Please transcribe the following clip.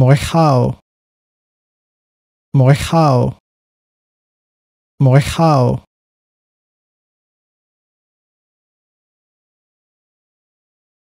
Morechao. Morechao. Morechao.